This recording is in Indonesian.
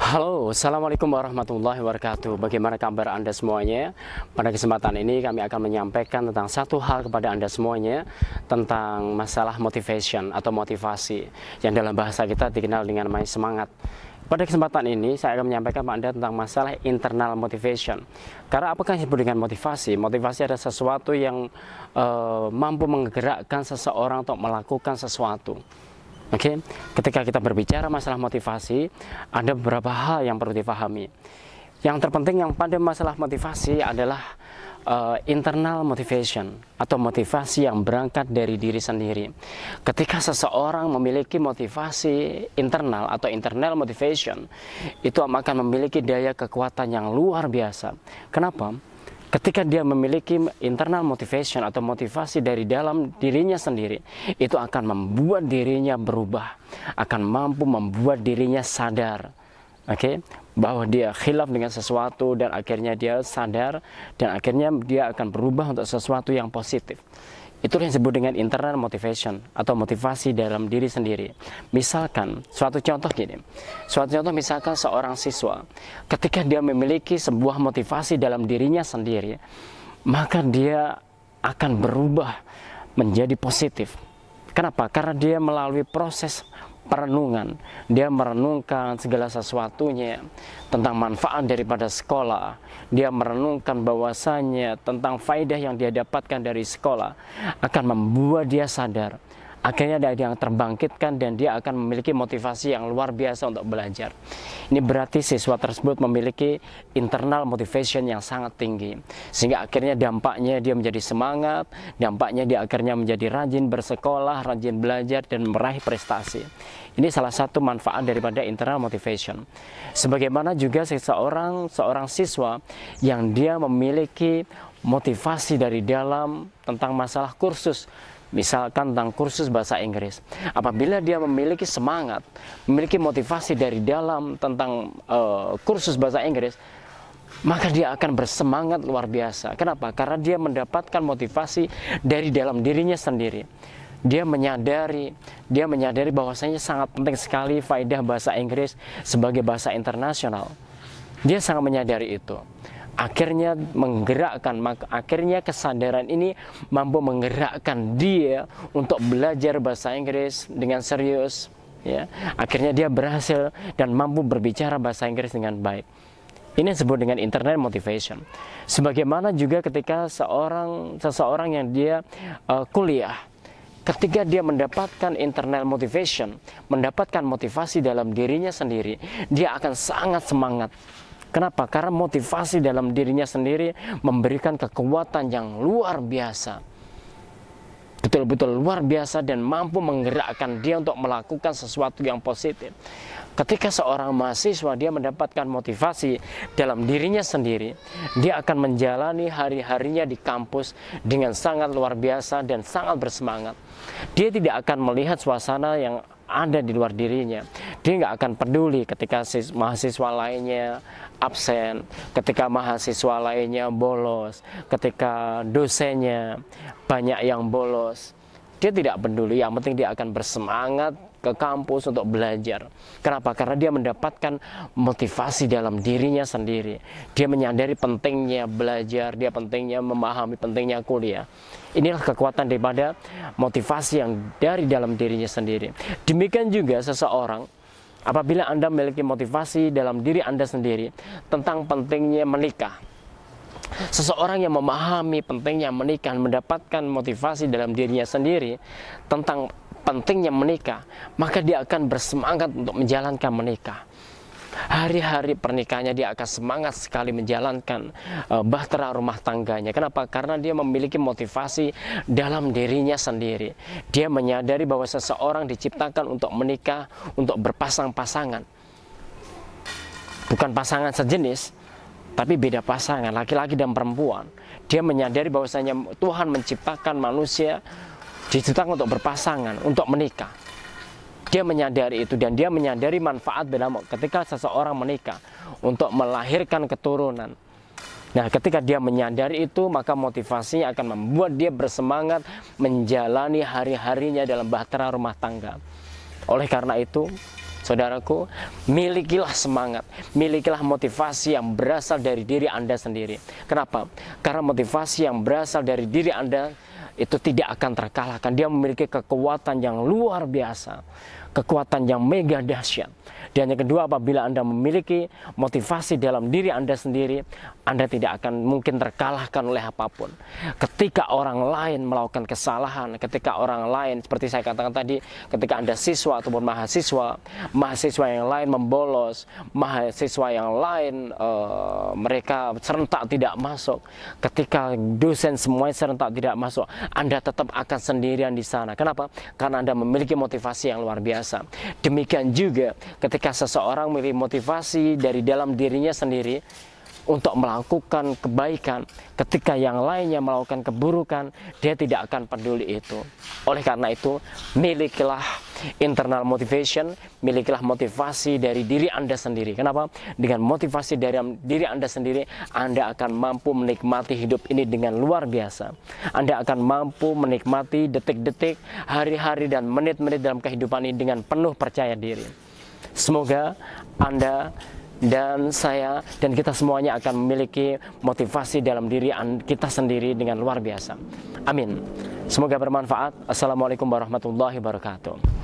Halo, Assalamualaikum warahmatullahi wabarakatuh Bagaimana kabar Anda semuanya? Pada kesempatan ini kami akan menyampaikan tentang satu hal kepada Anda semuanya Tentang masalah motivation atau motivasi Yang dalam bahasa kita dikenal dengan semangat pada kesempatan ini, saya akan menyampaikan kepada Anda tentang masalah internal motivation. Karena apa yang disebut dengan motivasi? Motivasi adalah sesuatu yang e, mampu menggerakkan seseorang untuk melakukan sesuatu. Oke, okay? ketika kita berbicara masalah motivasi, ada beberapa hal yang perlu dipahami. Yang terpenting yang pada masalah motivasi adalah uh, internal motivation atau motivasi yang berangkat dari diri sendiri. Ketika seseorang memiliki motivasi internal atau internal motivation, itu akan memiliki daya kekuatan yang luar biasa. Kenapa? Ketika dia memiliki internal motivation atau motivasi dari dalam dirinya sendiri, itu akan membuat dirinya berubah, akan mampu membuat dirinya sadar Oke, okay? bahwa dia khilaf dengan sesuatu dan akhirnya dia sadar dan akhirnya dia akan berubah untuk sesuatu yang positif. Itu yang disebut dengan internal motivation atau motivasi dalam diri sendiri. Misalkan, suatu contoh gini. Suatu contoh misalkan seorang siswa ketika dia memiliki sebuah motivasi dalam dirinya sendiri, maka dia akan berubah menjadi positif. Kenapa? Karena dia melalui proses perenungan. Dia merenungkan segala sesuatunya tentang manfaat daripada sekolah. Dia merenungkan bahwasannya tentang faedah yang dia dapatkan dari sekolah akan membuat dia sadar akhirnya ada yang terbangkitkan dan dia akan memiliki motivasi yang luar biasa untuk belajar. Ini berarti siswa tersebut memiliki internal motivation yang sangat tinggi. Sehingga akhirnya dampaknya dia menjadi semangat, dampaknya dia akhirnya menjadi rajin bersekolah, rajin belajar dan meraih prestasi. Ini salah satu manfaat daripada internal motivation. Sebagaimana juga seseorang seorang siswa yang dia memiliki motivasi dari dalam tentang masalah kursus misalkan tentang kursus bahasa Inggris. Apabila dia memiliki semangat, memiliki motivasi dari dalam tentang uh, kursus bahasa Inggris, maka dia akan bersemangat luar biasa. Kenapa? Karena dia mendapatkan motivasi dari dalam dirinya sendiri. Dia menyadari, dia menyadari bahwasanya sangat penting sekali faedah bahasa Inggris sebagai bahasa internasional. Dia sangat menyadari itu akhirnya menggerakkan maka akhirnya kesadaran ini mampu menggerakkan dia untuk belajar bahasa Inggris dengan serius ya akhirnya dia berhasil dan mampu berbicara bahasa Inggris dengan baik ini disebut dengan internet motivation sebagaimana juga ketika seorang seseorang yang dia uh, kuliah ketika dia mendapatkan internal motivation mendapatkan motivasi dalam dirinya sendiri dia akan sangat semangat Kenapa? Karena motivasi dalam dirinya sendiri memberikan kekuatan yang luar biasa. Betul-betul luar biasa dan mampu menggerakkan dia untuk melakukan sesuatu yang positif. Ketika seorang mahasiswa dia mendapatkan motivasi dalam dirinya sendiri, dia akan menjalani hari-harinya di kampus dengan sangat luar biasa dan sangat bersemangat. Dia tidak akan melihat suasana yang ada di luar dirinya dia nggak akan peduli ketika mahasiswa lainnya absen, ketika mahasiswa lainnya bolos, ketika dosennya banyak yang bolos. Dia tidak peduli, yang penting dia akan bersemangat ke kampus untuk belajar. Kenapa? Karena dia mendapatkan motivasi dalam dirinya sendiri. Dia menyadari pentingnya belajar, dia pentingnya memahami pentingnya kuliah. Inilah kekuatan daripada motivasi yang dari dalam dirinya sendiri. Demikian juga seseorang apabila Anda memiliki motivasi dalam diri Anda sendiri tentang pentingnya menikah. Seseorang yang memahami pentingnya menikah mendapatkan motivasi dalam dirinya sendiri tentang pentingnya menikah, maka dia akan bersemangat untuk menjalankan menikah hari-hari pernikahannya dia akan semangat sekali menjalankan uh, bahtera rumah tangganya. Kenapa? Karena dia memiliki motivasi dalam dirinya sendiri. Dia menyadari bahwa seseorang diciptakan untuk menikah, untuk berpasang-pasangan. Bukan pasangan sejenis, tapi beda pasangan, laki-laki dan perempuan. Dia menyadari bahwasanya Tuhan menciptakan manusia diciptakan untuk berpasangan, untuk menikah dia menyadari itu dan dia menyadari manfaat bela ketika seseorang menikah untuk melahirkan keturunan. Nah, ketika dia menyadari itu, maka motivasinya akan membuat dia bersemangat menjalani hari-harinya dalam bahtera rumah tangga. Oleh karena itu, saudaraku, milikilah semangat, milikilah motivasi yang berasal dari diri Anda sendiri. Kenapa? Karena motivasi yang berasal dari diri Anda itu tidak akan terkalahkan. Dia memiliki kekuatan yang luar biasa, kekuatan yang mega dahsyat. Dan yang kedua, apabila Anda memiliki motivasi dalam diri Anda sendiri, Anda tidak akan mungkin terkalahkan oleh apapun. Ketika orang lain melakukan kesalahan, ketika orang lain seperti saya katakan tadi, ketika Anda siswa ataupun mahasiswa, mahasiswa yang lain membolos, mahasiswa yang lain e, mereka serentak tidak masuk, ketika dosen semuanya serentak tidak masuk, anda tetap akan sendirian di sana. Kenapa? Karena Anda memiliki motivasi yang luar biasa. Demikian juga ketika seseorang memiliki motivasi dari dalam dirinya sendiri, untuk melakukan kebaikan ketika yang lainnya melakukan keburukan dia tidak akan peduli itu oleh karena itu milikilah internal motivation, milikilah motivasi dari diri Anda sendiri. Kenapa? Dengan motivasi dari diri Anda sendiri, Anda akan mampu menikmati hidup ini dengan luar biasa. Anda akan mampu menikmati detik-detik, hari-hari dan menit-menit dalam kehidupan ini dengan penuh percaya diri. Semoga Anda dan saya dan kita semuanya akan memiliki motivasi dalam diri kita sendiri dengan luar biasa. Amin. Semoga bermanfaat. Assalamualaikum warahmatullahi wabarakatuh.